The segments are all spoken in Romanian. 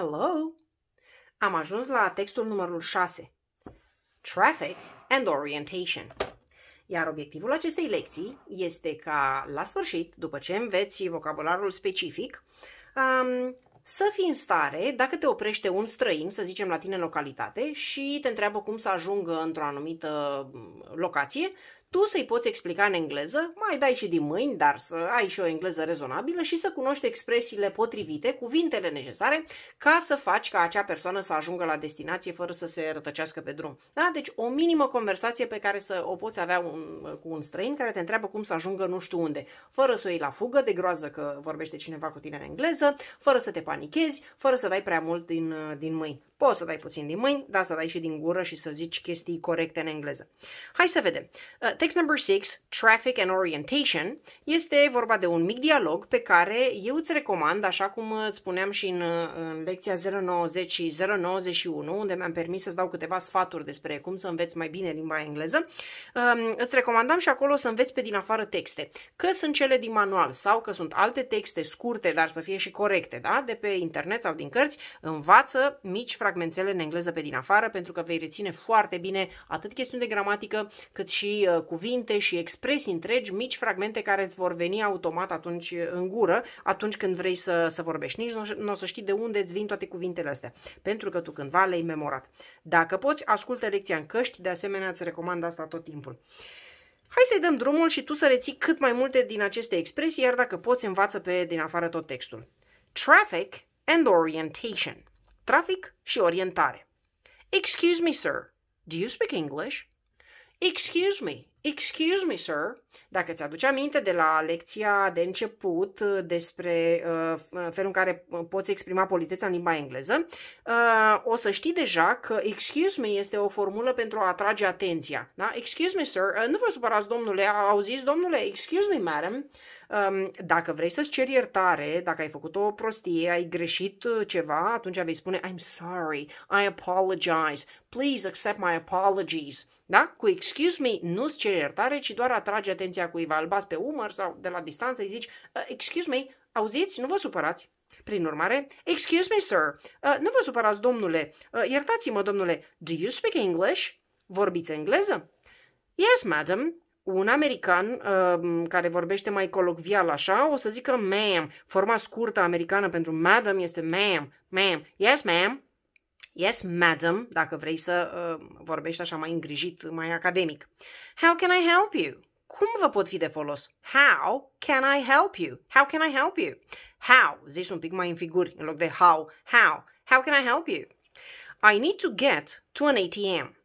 Hello! Am ajuns la textul numărul 6. Traffic and Orientation. Iar obiectivul acestei lecții este ca, la sfârșit, după ce înveți vocabularul specific, um, să fii în stare, dacă te oprește un străin, să zicem la tine în localitate, și te întreabă cum să ajungă într-o anumită locație, tu să-i poți explica în engleză, mai dai și din mâini, dar să ai și o engleză rezonabilă și să cunoști expresiile potrivite, cuvintele necesare, ca să faci ca acea persoană să ajungă la destinație fără să se rătăcească pe drum. Da? Deci o minimă conversație pe care să o poți avea un, cu un străin care te întreabă cum să ajungă nu știu unde, fără să o iei la fugă de groază că vorbește cineva cu tine în engleză, fără să te panichezi, fără să dai prea mult din, din mâini. Poți să dai puțin din mâini, dar să dai și din gură și să zici chestii corecte în engleză. Hai să vedem. Text number 6, Traffic and Orientation, este vorba de un mic dialog pe care eu îți recomand, așa cum îți uh, spuneam și în, uh, în lecția 090 și 091, unde mi-am permis să-ți dau câteva sfaturi despre cum să înveți mai bine limba engleză, um, îți recomandam și acolo să înveți pe din afară texte, că sunt cele din manual sau că sunt alte texte scurte, dar să fie și corecte, da? de pe internet sau din cărți, învață mici fragmentele în engleză pe din afară, pentru că vei reține foarte bine atât chestiuni de gramatică, cât și uh, cuvinte și expresii întregi, mici fragmente care îți vor veni automat atunci în gură, atunci când vrei să, să vorbești. Nici nu o să știi de unde îți vin toate cuvintele astea, pentru că tu cândva le-ai memorat. Dacă poți, ascultă lecția în căști, de asemenea îți recomand asta tot timpul. Hai să-i dăm drumul și tu să reții cât mai multe din aceste expresii, iar dacă poți, învață pe din afară tot textul. Traffic and orientation. Trafic și orientare. Excuse me, sir. Do you speak English? Excuse me. Excuse me, sir, dacă ți-aduce aminte de la lecția de început uh, despre uh, felul în care uh, poți exprima politeța în limba engleză, uh, o să știi deja că excuse me este o formulă pentru a atrage atenția. Da? Excuse me, sir, uh, nu vă supărați, domnule, auziți, domnule, excuse me, madam, um, dacă vrei să-ți ceri iertare, dacă ai făcut o prostie, ai greșit uh, ceva, atunci vei spune I'm sorry, I apologize, please accept my apologies. Da? Cu excuse me nu-ți cere iertare, ci doar atrage atenția cuiva, îl pe umăr sau de la distanță îi zici uh, Excuse me, auziți, nu vă supărați. Prin urmare, excuse me, sir, uh, nu vă supărați, domnule, uh, iertați-mă, domnule, do you speak English? Vorbiți engleză? Yes, madam, un american uh, care vorbește mai colocvial așa, o să zică ma'am. Forma scurtă americană pentru madam este ma'am, ma'am. Yes, ma'am. Yes, madam, dacă vrei să uh, vorbești așa mai îngrijit, mai academic. How can I help you? Cum vă pot fi de folos? How can I help you? How can I help you? How, zici un pic mai în figuri, în loc de how. How? How can I help you? I need to get to an ATM.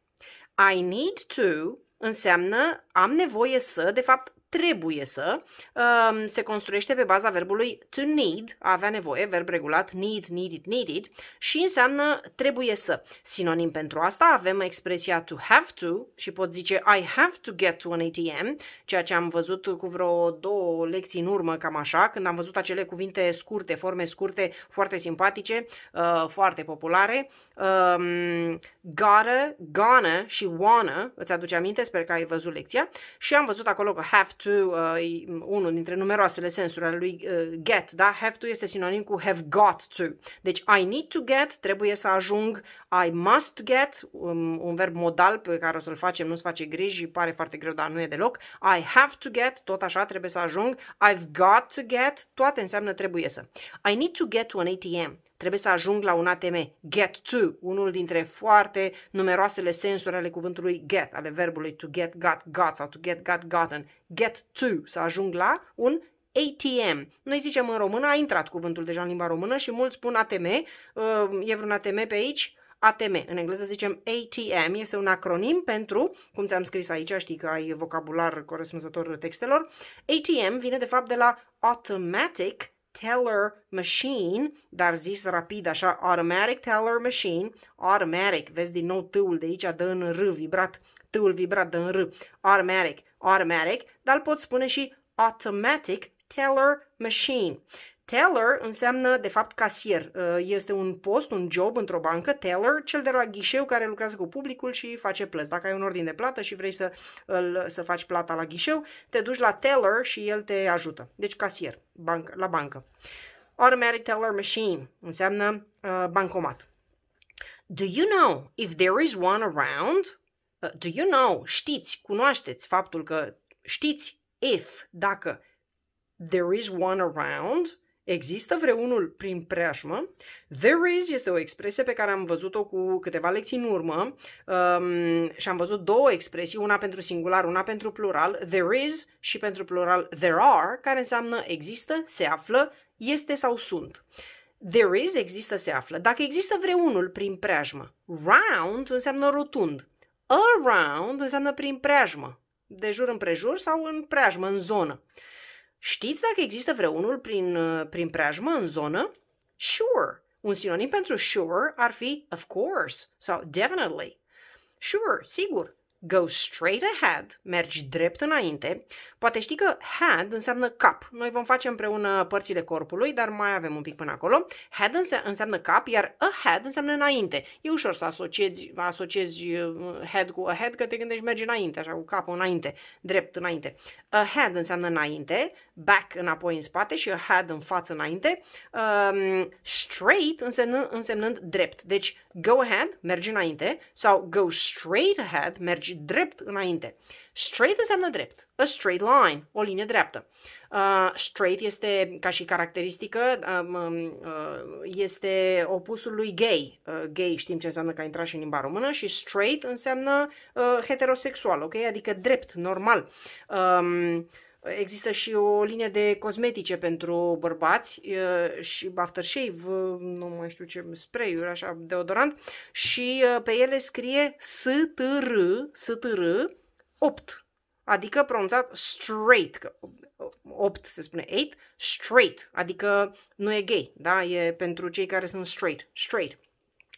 I need to înseamnă am nevoie să, de fapt trebuie să um, se construiește pe baza verbului to need, a avea nevoie, verb regulat need, needed, needed și înseamnă trebuie să. Sinonim pentru asta avem expresia to have to și pot zice I have to get to an ATM, ceea ce am văzut cu vreo două lecții în urmă, cam așa, când am văzut acele cuvinte scurte, forme scurte, foarte simpatice, uh, foarte populare, um, gotta, gonna și wanna, îți aduce aminte, sper că ai văzut lecția, și am văzut acolo că have to, uh, unul dintre numeroasele sensuri ale lui uh, get, da? Have to este sinonim cu have got to. Deci I need to get, trebuie să ajung, I must get, um, un verb modal pe care o să-l facem, nu-ți face griji, pare foarte greu, dar nu e deloc. I have to get, tot așa, trebuie să ajung. I've got to get, toate înseamnă trebuie să. I need to get to an ATM trebuie să ajung la un ATM. Get to, unul dintre foarte numeroasele sensuri ale cuvântului get, ale verbului to get, got, got sau to get, got, gotten. Get to, să ajung la un ATM. Noi zicem în română, a intrat cuvântul deja în limba română și mulți spun ATM. Uh, e vreun ATM pe aici? ATM. În engleză zicem ATM, este un acronim pentru, cum ți-am scris aici, știi că ai vocabular corespunzător textelor, ATM vine de fapt de la Automatic teller machine, dar zis rapid așa, automatic teller machine, automatic, vezi din nou tâul de aici dă în R vibrat, tâul vibrat dă în R, automatic, automatic, dar pot spune și automatic teller machine. Teller înseamnă, de fapt, casier. Uh, este un post, un job într-o bancă, teller, cel de la ghișeu care lucrează cu publicul și face plăți. Dacă ai un ordin de plată și vrei să, să faci plata la ghișeu, te duci la teller și el te ajută. Deci casier, bancă, la bancă. Automatic teller machine înseamnă uh, bancomat. Do you know if there is one around? Uh, do you know? Știți, cunoașteți faptul că știți if, dacă there is one around, Există vreunul prin preajmă? There is este o expresie pe care am văzut-o cu câteva lecții în urmă um, și am văzut două expresii, una pentru singular, una pentru plural, there is și pentru plural there are, care înseamnă există, se află, este sau sunt. There is există, se află. Dacă există vreunul prin preajmă, round înseamnă rotund, around înseamnă prin preajmă, de jur împrejur sau în preajmă, în zonă. Știți dacă există vreunul prin, uh, prin preajmă în zonă? Sure. Un sinonim pentru sure ar fi of course sau definitely. Sure, sigur, Go straight ahead, mergi drept înainte. Poate știi că head înseamnă cap. Noi vom face împreună părțile corpului, dar mai avem un pic până acolo. Head înse- înseamnă cap, iar ahead înseamnă înainte. E ușor să asociezi, asociezi uh, head cu ahead, că te gândești mergi înainte, așa cu capul înainte, drept înainte. Ahead înseamnă înainte, back înapoi în spate și ahead în față înainte, um, straight însemnând, însemnând drept. Deci go ahead, mergi înainte, sau go straight ahead, mergi drept înainte. Straight înseamnă drept, a straight line, o linie dreaptă. Uh, straight este, ca și caracteristică, um, uh, este opusul lui gay. Uh, gay știm ce înseamnă că a intrat și în limba română și straight înseamnă uh, heterosexual, ok? Adică drept, normal. Um, Există și o linie de cosmetice pentru bărbați și aftershave, nu mai știu ce, spray-uri, așa, deodorant și pe ele scrie STR, STR 8, adică pronunțat straight, că 8 se spune 8, straight, adică nu e gay, da? E pentru cei care sunt straight, straight.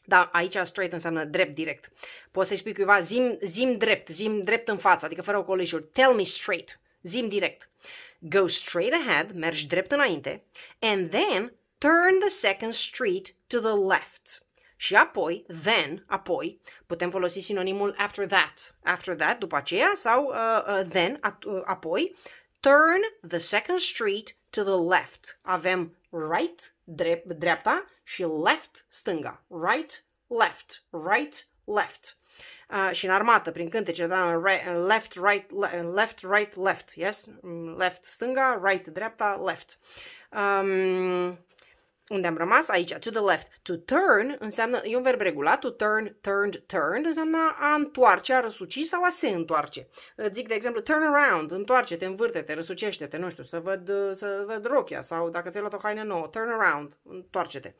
Da, aici straight înseamnă drept direct. Poți să-i spui cuiva, zim, zim drept, zim drept în față, adică fără ocolișuri. Tell me straight. Zim direct. Go straight ahead, mergi drept înainte, and then turn the second street to the left. Și apoi, then, apoi, putem folosi sinonimul after that. After that, după aceea, sau uh, uh, then, at, uh, apoi, turn the second street to the left. Avem right, drept, dreapta, și left, stânga. Right, left, right, left și în armată, prin cântece, da, în left, right, left, right, left, yes? Mm, left, stânga, right, dreapta, left. Um, unde am rămas? Aici, to the left. To turn înseamnă, e un verb regulat, to turn, turned, turned, înseamnă a întoarce, a răsuci sau a se întoarce. Uh, zic, de exemplu, turn around, întoarce-te, învârte-te, răsucește-te, nu știu, să văd, uh, să văd rochia sau dacă ți-ai luat o haină nouă, turn around, întoarce-te.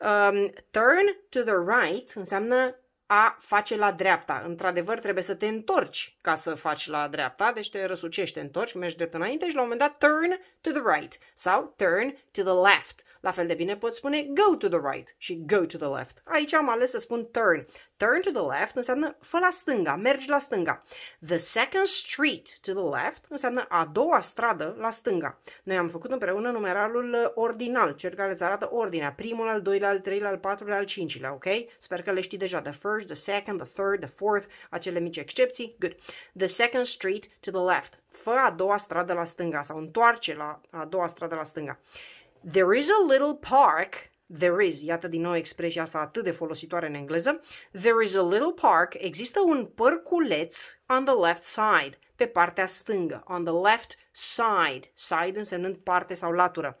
Um, turn to the right înseamnă a face la dreapta. Într-adevăr, trebuie să te întorci ca să faci la dreapta, deci te răsucești, te întorci, mergi drept înainte și la un moment dat turn to the right sau turn to the left. La fel de bine pot spune go to the right și go to the left. Aici am ales să spun turn. Turn to the left înseamnă fă la stânga, mergi la stânga. The second street to the left înseamnă a doua stradă la stânga. Noi am făcut împreună numeralul uh, ordinal, cel care îți arată ordinea. Primul, al doilea, al treilea, al patrulea, al cincilea, ok? Sper că le știi deja. The first, the second, the third, the fourth, acele mici excepții. Good. The second street to the left. Fă a doua stradă la stânga sau întoarce la a doua stradă la stânga. There is a little park There is, iată din nou expresia asta atât de folositoare în engleză. There is a little park, există un părculeț on the left side pe partea stângă, on the left side, side însemnând parte sau latură.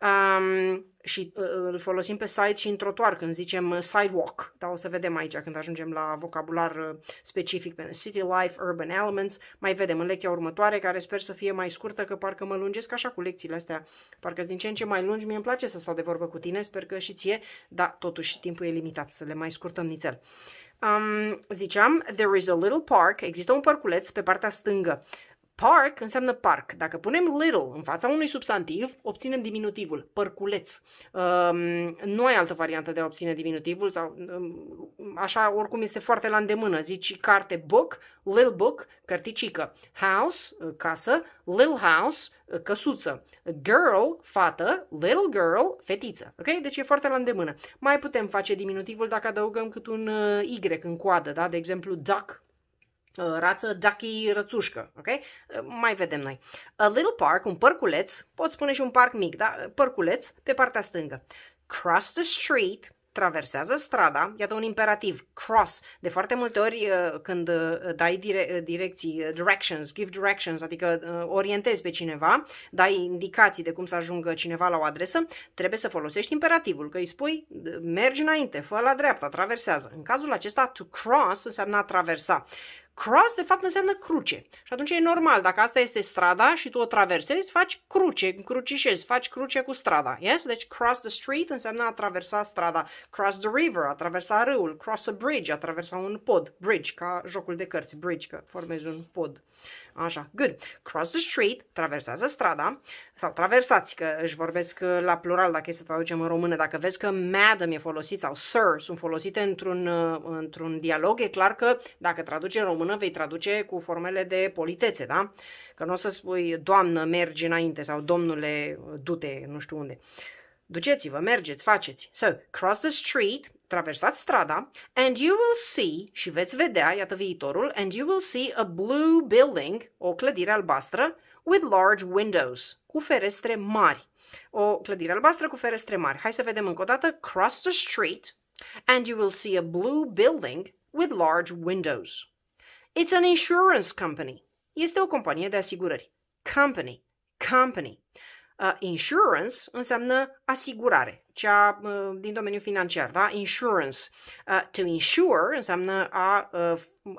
Um, și uh, uh îl folosim pe side și în trotuar când zicem uh, sidewalk, dar o să vedem aici când ajungem la vocabular uh, specific pentru city life, urban elements, mai vedem în lecția următoare, care sper să fie mai scurtă, că parcă mă lungesc așa cu lecțiile astea, parcă din ce în ce mai lungi, mie îmi place să stau de vorbă cu tine, sper că și ție, dar totuși timpul e limitat, să le mai scurtăm nițel. Um, ziceam, there is a little park, există un parculeț pe partea stângă Park înseamnă parc. Dacă punem little în fața unui substantiv, obținem diminutivul, părculeț. Um, nu ai altă variantă de a obține diminutivul sau um, așa oricum este foarte la îndemână. Zici carte book, little book, carticică, House, eh, casă, little house, eh, căsuță. Girl, fată, little girl, fetiță. Ok? Deci e foarte la îndemână. Mai putem face diminutivul dacă adăugăm cât un eh, Y în coadă, da? De exemplu, duck, Uh, rață ducky rățușcă, ok? Uh, mai vedem noi. A little park, un părculeț, pot spune și un parc mic, da? Părculeț pe partea stângă. Cross the street, traversează strada, iată un imperativ, cross. De foarte multe ori uh, când dai dire- direcții, directions, give directions, adică orientezi pe cineva, dai indicații de cum să ajungă cineva la o adresă, trebuie să folosești imperativul, că îi spui mergi înainte, fă la dreapta, traversează. În cazul acesta, to cross înseamnă a traversa. Cross, de fapt, înseamnă cruce. Și atunci e normal, dacă asta este strada și tu o traversezi, faci cruce, crucișezi, faci cruce cu strada. Yes? Deci cross the street înseamnă a traversa strada. Cross the river, a traversa râul. Cross a bridge, a traversa un pod. Bridge, ca jocul de cărți. Bridge, că formezi un pod. Așa, good. Cross the street, traversează strada, sau traversați, că își vorbesc uh, la plural dacă e să traducem în română. Dacă vezi că madam e folosit sau sir sunt folosite într-un, uh, într-un dialog, e clar că dacă traduci în română vei traduce cu formele de politețe, da? Că nu o să spui doamnă mergi înainte sau domnule du-te nu știu unde. Uh, Duceți-vă, mergeți, faceți. So, cross the street, traversați strada, and you will see, și veți vedea, iată viitorul, and you will see a blue building, o clădire albastră, with large windows, cu ferestre mari. O clădire albastră cu ferestre mari. Hai să vedem încă o dată. Cross the street, and you will see a blue building with large windows. It's an insurance company. Este o companie de asigurări. Company. Company. Uh, insurance înseamnă asigurare, cea uh, din domeniul financiar, da? Insurance. Uh, to insure înseamnă a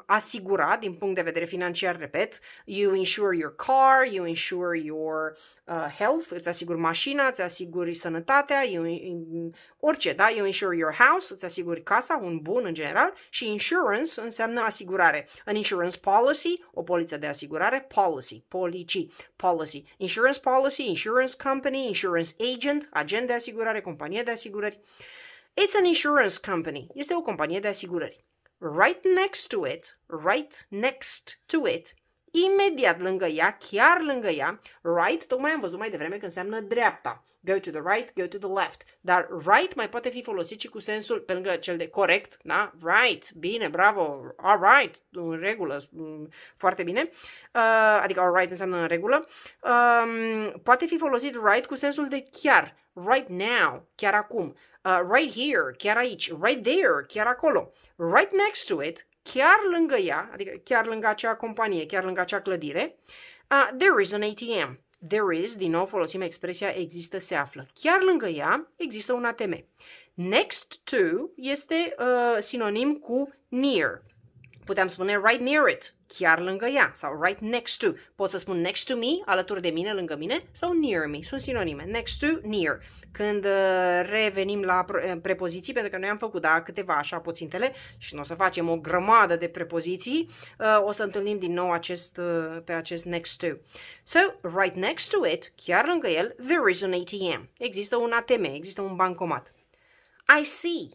asigura din punct de vedere financiar, repet, you insure your car, you insure your uh, health, îți asiguri mașina, îți asiguri sănătatea, you, in, orice, da, you insure your house, îți asiguri casa, un bun în general și insurance înseamnă asigurare. An insurance policy, o poliță de asigurare, policy, policy, policy, insurance policy, insurance company, insurance agent, agent de asigurare, companie de asigurări. It's an insurance company, este o companie de asigurări right next to it, right next to it, imediat lângă ea, chiar lângă ea, right, tocmai am văzut mai devreme că înseamnă dreapta. Go to the right, go to the left. Dar right mai poate fi folosit și cu sensul pe lângă cel de corect, da? Right, bine, bravo, alright, în regulă, mm, foarte bine. Uh, adică alright înseamnă în regulă. Um, poate fi folosit right cu sensul de chiar, right now, chiar acum uh, right here, chiar aici, right there, chiar acolo, right next to it, chiar lângă ea, adică chiar lângă acea companie, chiar lângă acea clădire, uh, there is an ATM. There is, din nou folosim expresia există, se află. Chiar lângă ea există un ATM. Next to este uh, sinonim cu near. Puteam spune right near it, chiar lângă ea, sau right next to. Pot să spun next to me, alături de mine, lângă mine, sau near me. Sunt sinonime. Next to, near. Când uh, revenim la uh, prepoziții, pentru că noi am făcut da, câteva așa puțintele și nu o să facem o grămadă de prepoziții, uh, o să întâlnim din nou acest, pe acest next to. So, right next to it, chiar lângă el, there is an ATM. Există un ATM, există un bancomat. I see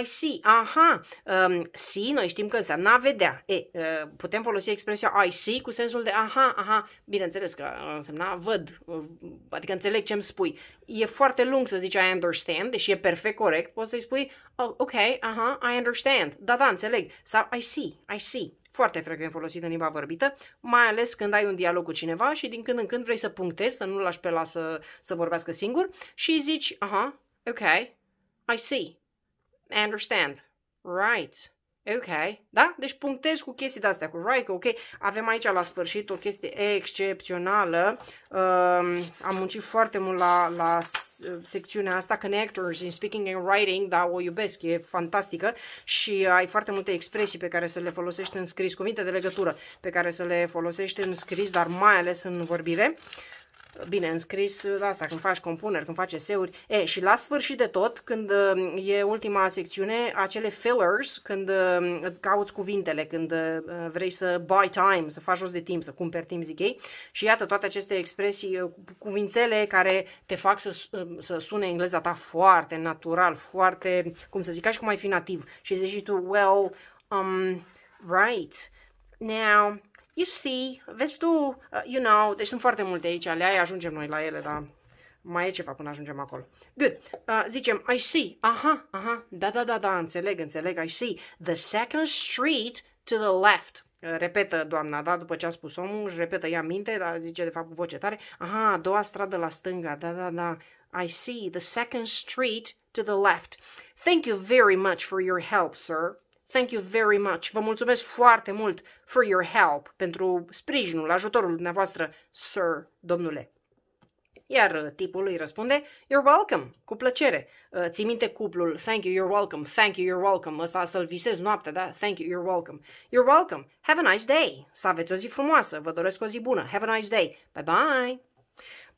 I see, aha, um, see, noi știm că înseamnă a vedea. E, uh, putem folosi expresia I see cu sensul de aha, aha, bineînțeles că însemna văd, uh, adică înțeleg ce îmi spui. E foarte lung să zici I understand, deși e perfect corect, poți să-i spui, oh, ok, aha, I understand, da, da, înțeleg, sau I see, I see, foarte frecvent folosit în limba vorbită, mai ales când ai un dialog cu cineva și din când în când vrei să punctezi, să nu-l lași pe la să, să vorbească singur și zici, aha, ok, I see, I understand. Right. Ok, da? Deci punctez cu chestii de-astea, cu right, ok. Avem aici la sfârșit o chestie excepțională. Um, am muncit foarte mult la, la secțiunea asta, Connectors in Speaking and Writing, da, o iubesc, e fantastică și ai foarte multe expresii pe care să le folosești în scris, cuvinte de legătură pe care să le folosești în scris, dar mai ales în vorbire. Uh, bine înscris asta, când faci compuneri, când faci eseuri. E, și la sfârșit de tot, când e ultima secțiune, acele fillers, când um, îți cauți cuvintele, când uh, vrei să buy time, să faci jos de timp, să cumperi timp, zic ei. Și iată toate aceste expresii, uh, cuvințele care te fac să, um, să sune engleza ta foarte natural, foarte, cum să zic, ca și cum ai fi nativ. Și zici tu, well, um, right, now, You see, vezi tu, uh, you know, deci sunt foarte multe aici, le aia ajungem noi la ele, dar mai e ceva până ajungem acolo. Good. Uh, zicem, I see, aha, aha, da, da, da, da, înțeleg, înțeleg, I see. The second street to the left. Uh, repetă doamna, da, după ce a spus omul, își repetă ea minte, dar zice de fapt cu voce tare, aha, a doua stradă la stânga, da, da, da, I see, the second street to the left. Thank you very much for your help, sir. Thank you very much. Vă mulțumesc foarte mult for your help, pentru sprijinul, ajutorul dumneavoastră, sir, domnule. Iar uh, tipul îi răspunde, you're welcome, cu plăcere. Uh, ții minte cuplul, thank you, you're welcome, thank you, you're welcome. Ăsta să-l visez noaptea, da? Thank you, you're welcome. You're welcome, have a nice day. Să aveți o zi frumoasă, vă doresc o zi bună, have a nice day. Bye-bye.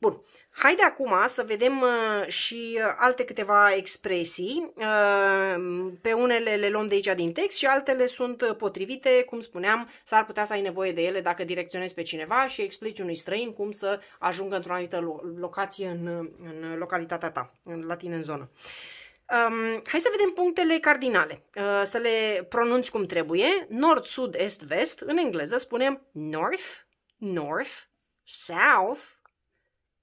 Bun, haide acum să vedem uh, și uh, alte câteva expresii. Uh, pe unele le luăm de aici din text și altele sunt potrivite, cum spuneam, s-ar putea să ai nevoie de ele dacă direcționezi pe cineva și explici unui străin cum să ajungă într-o anumită locație în, în localitatea ta, la tine în zonă. Um, hai să vedem punctele cardinale, uh, să le pronunți cum trebuie. Nord, sud, est, vest. În engleză spunem north, north, south,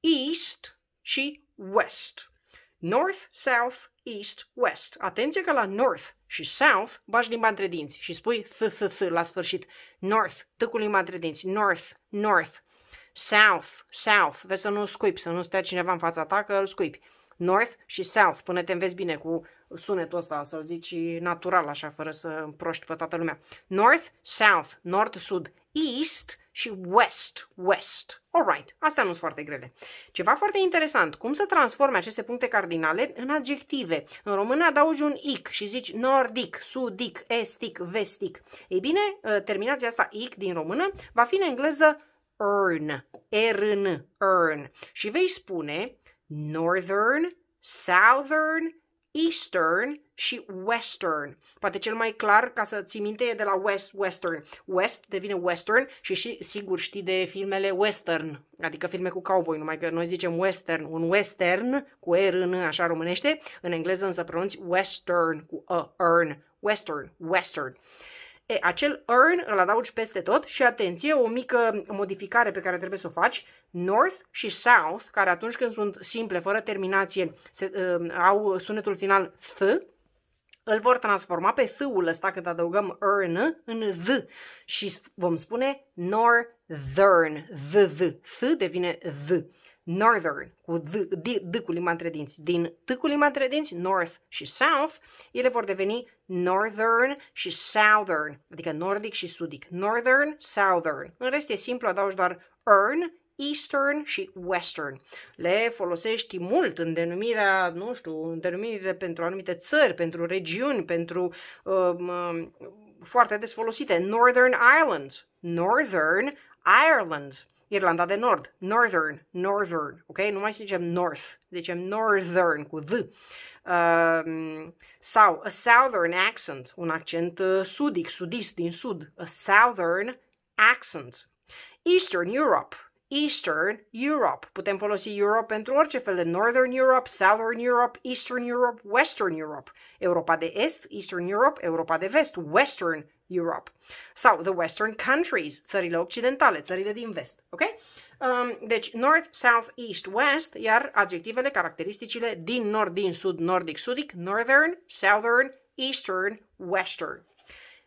east și west. North, south, east, west. Atenție că la north și south bași limba între dinți și spui th, th, th la sfârșit. North, t cu limba între dinți. North, north. South, south. Vezi să nu scuipi, să nu stea cineva în fața ta că îl scuipi. North și south, până te înveți bine cu sunetul ăsta, să-l zici natural așa, fără să împroști pe toată lumea. North, south, nord, sud, east și west, west. Alright, astea nu sunt foarte grele. Ceva foarte interesant, cum să transforme aceste puncte cardinale în adjective. În română adaugi un ic și zici nordic, sudic, estic, vestic. Ei bine, ă, terminația asta ic din română va fi în engleză earn, earn, earn. Și vei spune northern, southern, Eastern și Western. Poate cel mai clar, ca să ții minte, e de la West Western. West devine Western și, și sigur știi de filmele Western, adică filme cu cowboy, numai că noi zicem Western, un Western cu R în așa românește, în engleză însă pronunți Western cu a, earn, Western, Western. E, acel earn îl adaugi peste tot și atenție, o mică modificare pe care trebuie să o faci, north și south, care atunci când sunt simple, fără terminație, se, uh, au sunetul final th, îl vor transforma pe th-ul ăsta când adăugăm earn în th și vom spune northern, th, th, th devine th. Northern, cu d cu lima între dinți. Din t cu lima între dinți, North și South, ele vor deveni Northern și Southern, adică nordic și sudic. Northern, Southern. În rest e simplu, adaugi doar earn, Eastern și Western. Le folosești mult în denumirea, nu știu, în denumirile pentru anumite țări, pentru regiuni, pentru um, um, foarte des folosite. Northern Ireland, Northern Ireland. Irlanda de Nord, Northern, Northern, ok? Nu mai zicem North, zicem Northern cu Z. Um, sau a Southern accent, un accent uh, sudic, sudist, din sud. A Southern accent. Eastern Europe, Eastern Europe. Putem folosi Europe pentru orice fel de Northern Europe, Southern Europe, Eastern Europe, Western Europe. Europa de Est, Eastern Europe, Europa de Vest, Western Europe. Sau the Western countries, țările occidentale, țările din vest. Ok? Um, deci North, South, East, West, iar adjectivele, caracteristicile din nord, din sud, nordic, sudic, northern, southern, eastern, western.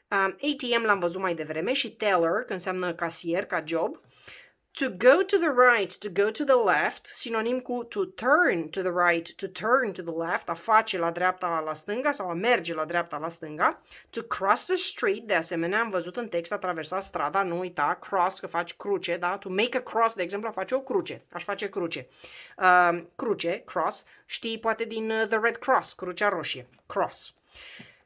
Um, ATM l-am văzut mai devreme și teller, că înseamnă casier ca job. To go to the right, to go to the left, sinonim cu to turn to the right, to turn to the left, a face la dreapta, la stânga sau a merge la dreapta, la stânga. To cross the street, de asemenea am văzut în text a traversa strada, nu uita, cross, că faci cruce, da? To make a cross, de exemplu, a face o cruce, aș face cruce. Uh, cruce, cross, știi poate din uh, The Red Cross, crucea roșie, cross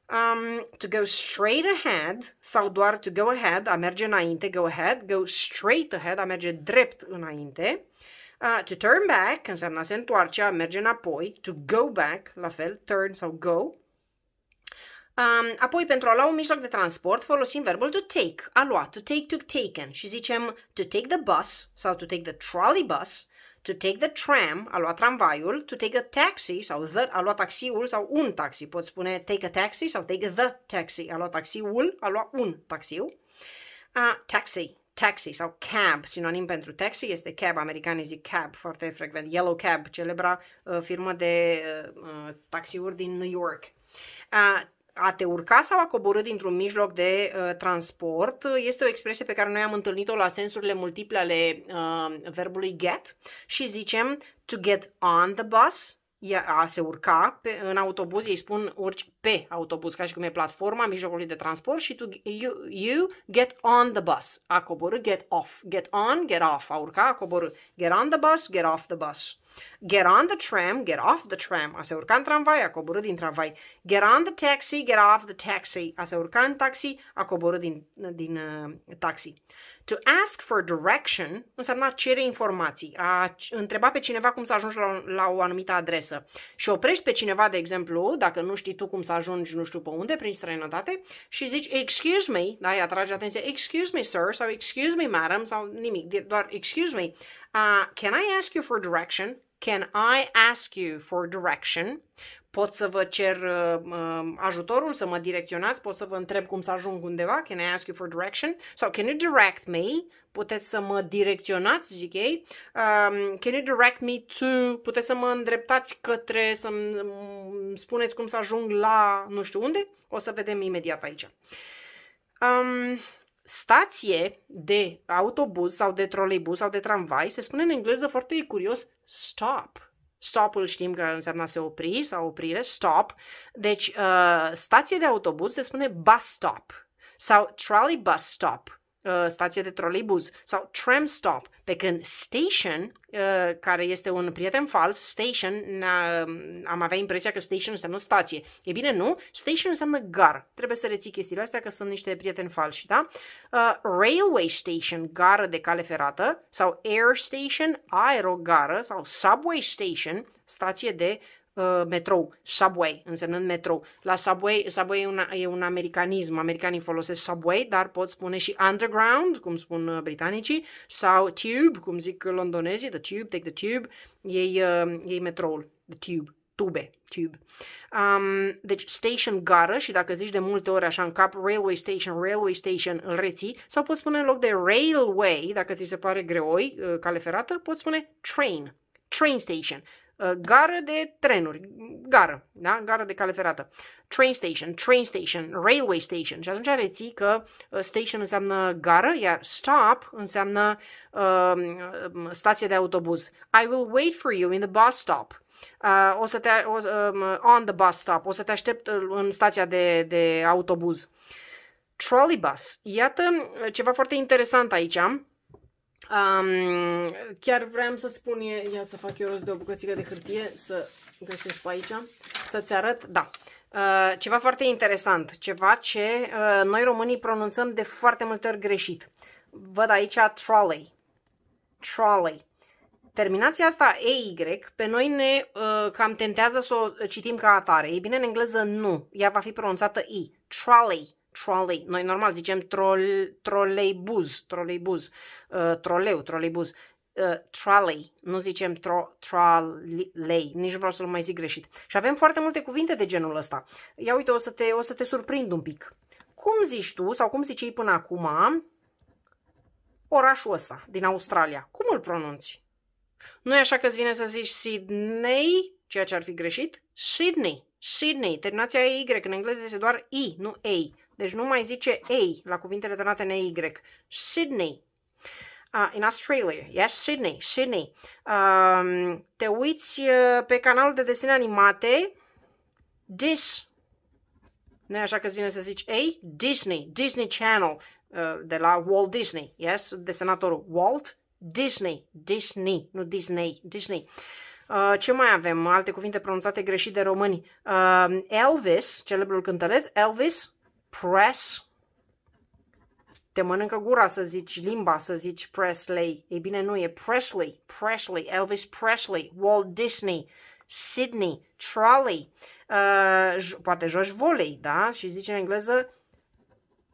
um, to go straight ahead sau doar to go ahead, a merge înainte, go ahead, go straight ahead, a merge drept înainte. Uh, to turn back înseamnă a se întoarce, a merge înapoi. To go back, la fel, turn sau go. Um, apoi, pentru a lua un mijloc de transport, folosim verbul to take, a lua, to take, to taken. Și zicem to take the bus sau to take the trolley bus to take the tram, a luat tramvaiul, to take a taxi sau the, a luat taxiul sau un taxi. Pot spune take a taxi sau take the taxi, a luat taxiul, a luat un taxiu. A, taxi, taxi sau cab, sinonim pentru taxi, este cab, americanii zic cab foarte frecvent, Yellow Cab, celebra uh, firmă de uh, uh taxiuri din New York. Uh, a te urca sau a coborâ dintr-un mijloc de uh, transport uh, este o expresie pe care noi am întâlnit-o la sensurile multiple ale uh, verbului get și zicem to get on the bus, a se urca pe, în autobuz, ei spun urci pe autobuz, ca și cum e platforma mijlocului de transport și tu, you, you get on the bus, a coborâ, get off, get on, get off, a urca, a coborâ, get on the bus, get off the bus. Get on the tram, get off the tram, a se urca în tramvai, a coborât din tramvai. Get on the taxi, get off the taxi, a se urca în taxi, a coborât din, din uh, taxi. To ask for direction înseamnă a cere informații, a întreba pe cineva cum să ajungi la, la o anumită adresă. Și oprești pe cineva, de exemplu, dacă nu știi tu cum să ajungi nu știu pe unde, prin străinătate, și zici, excuse me, da, îi atrage atenția, excuse me, sir, sau excuse me, madam, sau nimic, doar excuse me, uh, can I ask you for direction? Can I ask you for direction? Pot să vă cer uh, um, ajutorul, să mă direcționați, pot să vă întreb cum să ajung undeva. Can I ask you for direction? Sau can you direct me? Puteți să mă direcționați, zic ei. Um, can you direct me to? Puteți să mă îndreptați către, să spuneți cum să ajung la nu știu unde. O să vedem imediat aici. Um, stație de autobuz sau de troleibuz sau de tramvai se spune în engleză foarte curios stop. Stop-ul știm că înseamnă a se opri sau oprire, stop. Deci, uh, stație de autobuz se spune bus stop sau trolley bus stop Uh, stație de troleibuz, sau tram stop, pe când station, uh, care este un prieten fals, station, am avea impresia că station înseamnă stație. E bine, nu, station înseamnă gar. Trebuie să reții chestiile astea că sunt niște prieteni falsi, da? Uh, railway station, gară de cale ferată, sau air station, aerogară, sau subway station, stație de uh, metrou, subway, însemnând metrou. La subway, subway e, una, e un americanism, americanii folosesc subway, dar pot spune și underground, cum spun uh, britanicii, sau tube, cum zic londonezii, the tube, take the tube, ei, uh, ei metroul, the tube, tube, tube. Um, deci station gară și dacă zici de multe ori așa în cap railway station, railway station îl reții sau poți spune în loc de railway, dacă ți se pare greoi, uh, cale ferată, poți spune train, train station. Uh, gară de trenuri, gară, da? gară de cale ferată, train station, train station, railway station și atunci reții că uh, station înseamnă gară, iar stop înseamnă uh, um, um, stație de autobuz. I will wait for you in the bus stop. Uh, o să te, o, um, on the bus stop, o să te aștept uh, în stația de, de autobuz. Trolleybus. Iată ceva foarte interesant aici. Um, chiar vreau să spun, e, ia să fac eu rost de o bucățică de hârtie, să găsesc pe aici, să-ți arăt, da, uh, ceva foarte interesant, ceva ce uh, noi românii pronunțăm de foarte multe ori greșit. Văd aici trolley, trolley. Terminația asta EY pe noi ne uh, cam tentează să o citim ca atare. E bine, în engleză nu, ea va fi pronunțată I, trolley, trolley. Noi normal zicem trol, troleibuz, troleibuz, uh, troleu, troleibuz. Uh, trolley, nu zicem tro, trolley, nici nu vreau să-l mai zic greșit. Și avem foarte multe cuvinte de genul ăsta. Ia uite, o să te, o să te surprind un pic. Cum zici tu, sau cum zici ei până acum, orașul ăsta din Australia? Cum îl pronunți? Nu e așa că îți vine să zici Sydney, ceea ce ar fi greșit? Sydney, Sydney, terminația E Y, în engleză este doar I, nu A. Deci nu mai zice A la cuvintele donate în Y. Sydney. Ah, în in Australia. Yes, Sydney. Sydney. Um, te uiți uh, pe canalul de desene animate. Dis. Nu așa că vine să zici A? Disney. Disney Channel. Uh, de la Walt Disney. Yes? Desenatorul Walt Disney. Disney. Nu Disney. Disney. Uh, ce mai avem? Alte cuvinte pronunțate greșit de români. Uh, Elvis, celebrul cântăreț. Elvis press, te mănâncă gura să zici, limba să zici Presley. Ei bine, nu, e Presley, Presley, Elvis Presley, Walt Disney, Sydney, trolley, uh, poate joci volei, da? Și zici în engleză,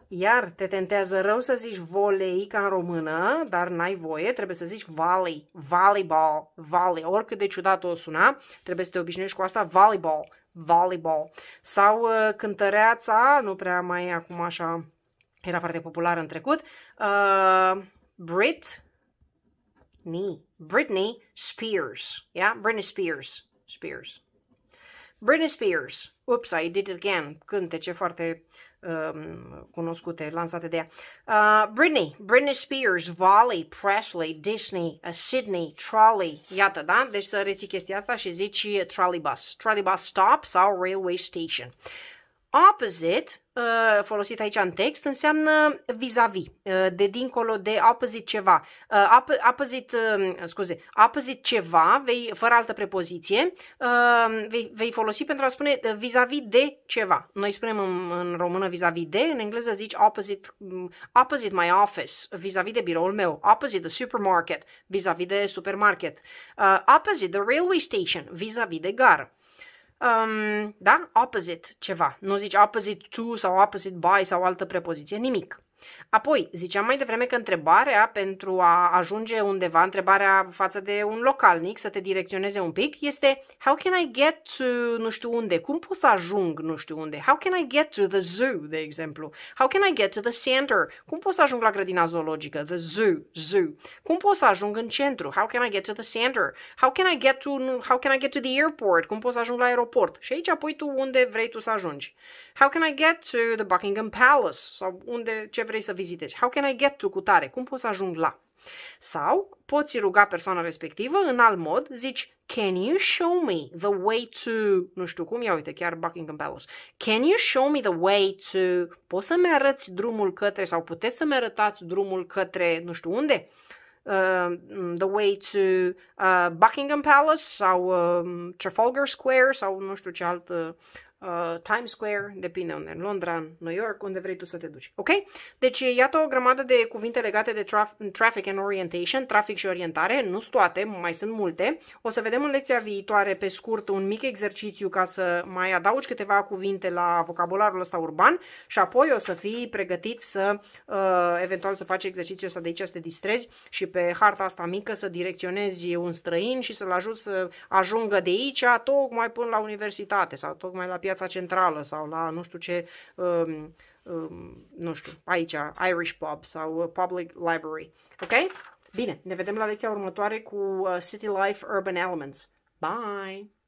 iar te tentează rău să zici volei ca în română, dar n-ai voie, trebuie să zici volley, volleyball, volley, oricât de ciudat o suna, trebuie să te obișnuiești cu asta, volleyball, volleyball. Sau uh, cântăreața, nu prea mai e acum așa, era foarte populară în trecut, uh, Brit, Britney, Britney Spears, yeah? Britney Spears, Spears. Britney Spears, Oops, I Did It Again, cântece foarte um, cunoscute, lansate de ea. Uh, Britney, Britney Spears, Valley, Presley, Disney, uh, Sydney, Trolley, iată, da? Deci să reții chestia asta și zici uh, trolley bus, trolley bus stop sau railway station. Uh, Opposite, uh, folosit aici în text, înseamnă vis-a-vis, -vis, uh, de dincolo de opposite ceva. Uh, opposite, um, scuze, opposite ceva, vei, fără altă prepoziție, vei, vei folosi pentru a spune vis-a-vis -vis de ceva. Noi spunem în, în română vis-a-vis -vis de, în engleză zici opposite, mm, opposite my office, vis-a-vis de biroul meu, opposite the supermarket, vis-a-vis de supermarket, opposite the railway station, vis-a-vis de gară um, da? opposite ceva. Nu zici opposite to sau opposite by sau altă prepoziție, nimic. Apoi, ziceam mai devreme că întrebarea pentru a ajunge undeva, întrebarea față de un localnic, să te direcționeze un pic, este How can I get to nu știu unde? Cum pot să ajung nu știu unde? How can I get to the zoo, de exemplu? How can I get to the center? Cum pot să ajung la grădina zoologică? The zoo, zoo. Cum pot să ajung în centru? How can I get to the center? How can I get to, how can I get to the airport? Cum pot să ajung la aeroport? Și aici apoi tu unde vrei tu să ajungi. How can I get to the Buckingham Palace? Sau unde, ce vrei vrei să vizitezi. How can I get to cu tare? Cum poți să ajung la? Sau poți ruga persoana respectivă în alt mod, zici Can you show me the way to... Nu știu cum, ia uite, chiar Buckingham Palace. Can you show me the way to... Poți să-mi arăți drumul către sau puteți să-mi arătați drumul către nu știu unde? Uh, the way to uh, Buckingham Palace sau uh, Trafalgar Square sau nu știu ce alt uh, uh, Times Square, depinde unde, în Londra, în New York, unde vrei tu să te duci. Ok? Deci iată o grămadă de cuvinte legate de traf- traffic and orientation, trafic și orientare, nu sunt toate, mai sunt multe. O să vedem în lecția viitoare, pe scurt, un mic exercițiu ca să mai adaugi câteva cuvinte la vocabularul ăsta urban și apoi o să fii pregătit să uh, eventual să faci exercițiul ăsta de aici să te distrezi și pe harta asta mică să direcționezi un străin și să-l ajut să ajungă de aici tocmai până la universitate sau tocmai la piață piața centrală sau la nu știu ce, um, um, nu știu, aici, Irish Pub sau uh, Public Library. Ok? Bine, ne vedem la lecția următoare cu uh, City Life Urban Elements. Bye!